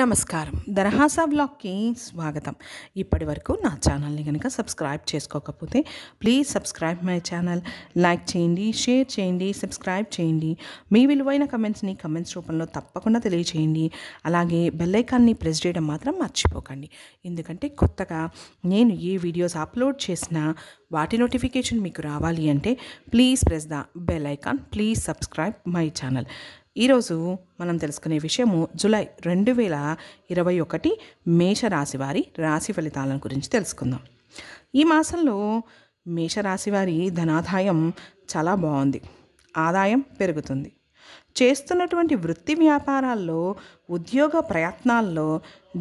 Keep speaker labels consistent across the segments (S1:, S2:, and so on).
S1: నమస్కారం దరహాసా బ్లాగ్కి స్వాగతం ఇప్పటి వరకు నా ఛానల్ని కనుక సబ్స్క్రైబ్ చేసుకోకపోతే please subscribe my channel like చేయండి షేర్ చేయండి సబ్స్క్రైబ్ చేయండి మీ విలువైన కమెంట్స్ని కమెంట్స్ రూపంలో తప్పకుండా తెలియచేయండి అలాగే బెల్లైకాన్ని ప్రెస్ చేయడం మాత్రం మర్చిపోకండి ఎందుకంటే కొత్తగా నేను ఏ వీడియోస్ అప్లోడ్ చేసినా వాటి నోటిఫికేషన్ మీకు రావాలి అంటే please press the bell icon please subscribe my channel ఈరోజు మనం తెలుసుకునే విషయము జులై రెండు వేల ఇరవై ఒకటి మేషరాశి వారి రాశి ఫలితాలను గురించి తెలుసుకుందాం ఈ మాసంలో మేషరాశి వారి ధనాదాయం చాలా బాగుంది ఆదాయం పెరుగుతుంది చేస్తున్నటువంటి వృత్తి వ్యాపారాల్లో ఉద్యోగ ప్రయత్నాల్లో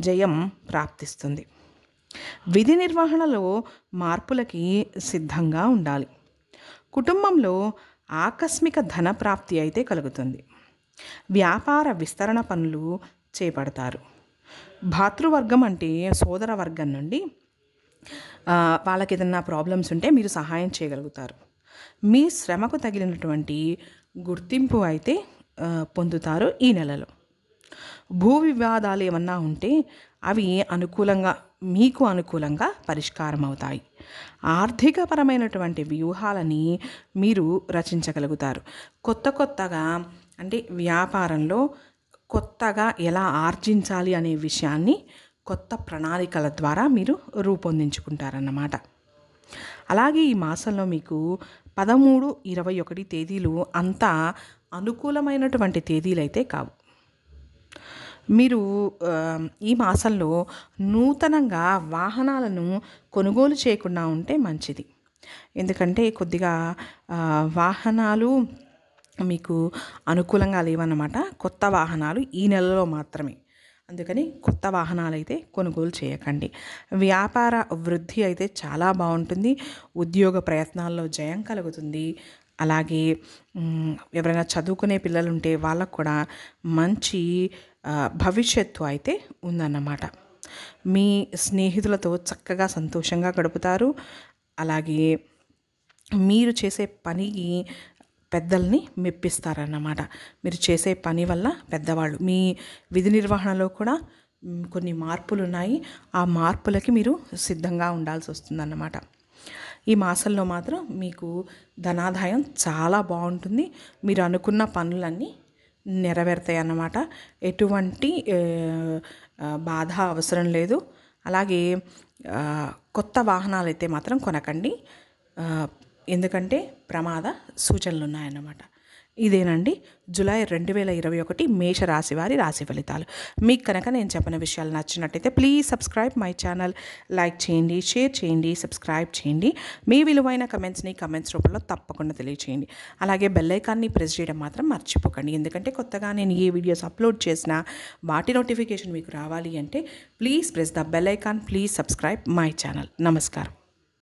S1: జయం ప్రాప్తిస్తుంది విధి నిర్వహణలో మార్పులకి సిద్ధంగా ఉండాలి కుటుంబంలో ఆకస్మిక ధన ప్రాప్తి అయితే కలుగుతుంది వ్యాపార విస్తరణ పనులు చేపడతారు భాతృవర్గం అంటే సోదర వర్గం నుండి వాళ్ళకి ఏదన్నా ప్రాబ్లమ్స్ ఉంటే మీరు సహాయం చేయగలుగుతారు మీ శ్రమకు తగిలినటువంటి గుర్తింపు అయితే పొందుతారు ఈ నెలలో భూ వివాదాలు ఏమన్నా ఉంటే అవి అనుకూలంగా మీకు అనుకూలంగా పరిష్కారం అవుతాయి ఆర్థికపరమైనటువంటి వ్యూహాలని మీరు రచించగలుగుతారు కొత్త కొత్తగా అంటే వ్యాపారంలో కొత్తగా ఎలా ఆర్జించాలి అనే విషయాన్ని కొత్త ప్రణాళికల ద్వారా మీరు రూపొందించుకుంటారన్నమాట అలాగే ఈ మాసంలో మీకు పదమూడు ఇరవై ఒకటి తేదీలు అంతా అనుకూలమైనటువంటి తేదీలైతే కావు మీరు ఈ మాసంలో నూతనంగా వాహనాలను కొనుగోలు చేయకుండా ఉంటే మంచిది ఎందుకంటే కొద్దిగా వాహనాలు మీకు అనుకూలంగా లేవన్నమాట కొత్త వాహనాలు ఈ నెలలో మాత్రమే అందుకని కొత్త వాహనాలు అయితే కొనుగోలు చేయకండి వ్యాపార వృద్ధి అయితే చాలా బాగుంటుంది ఉద్యోగ ప్రయత్నాల్లో జయం కలుగుతుంది అలాగే ఎవరైనా చదువుకునే పిల్లలు ఉంటే వాళ్ళకు కూడా మంచి భవిష్యత్తు అయితే ఉందన్నమాట మీ స్నేహితులతో చక్కగా సంతోషంగా గడుపుతారు అలాగే మీరు చేసే పనికి పెద్దల్ని మెప్పిస్తారన్నమాట మీరు చేసే పని వల్ల పెద్దవాళ్ళు మీ విధి నిర్వహణలో కూడా కొన్ని మార్పులు ఉన్నాయి ఆ మార్పులకి మీరు సిద్ధంగా ఉండాల్సి వస్తుందన్నమాట ఈ మాసంలో మాత్రం మీకు ధనాదాయం చాలా బాగుంటుంది మీరు అనుకున్న పనులన్నీ నెరవేరుతాయి అన్నమాట ఎటువంటి బాధ అవసరం లేదు అలాగే కొత్త వాహనాలు అయితే మాత్రం కొనకండి ఎందుకంటే ప్రమాద సూచనలు ఉన్నాయన్నమాట ఇదేనండి జూలై రెండు వేల ఇరవై ఒకటి మేషరాశి వారి రాశి ఫలితాలు మీకు కనుక నేను చెప్పిన విషయాలు నచ్చినట్టయితే please subscribe my channel like చేయండి షేర్ చేయండి సబ్స్క్రైబ్ చేయండి మీ విలువైన కమెంట్స్ని కమెంట్స్ రూపంలో తప్పకుండా తెలియచేయండి అలాగే బెల్ ఐకాన్ని ప్రెస్ చేయడం మాత్రం మర్చిపోకండి ఎందుకంటే కొత్తగా నేను ఏ వీడియోస్ అప్లోడ్ చేసినా వాటి నోటిఫికేషన్ మీకు రావాలి అంటే please press the bell icon please subscribe my channel నమస్కారం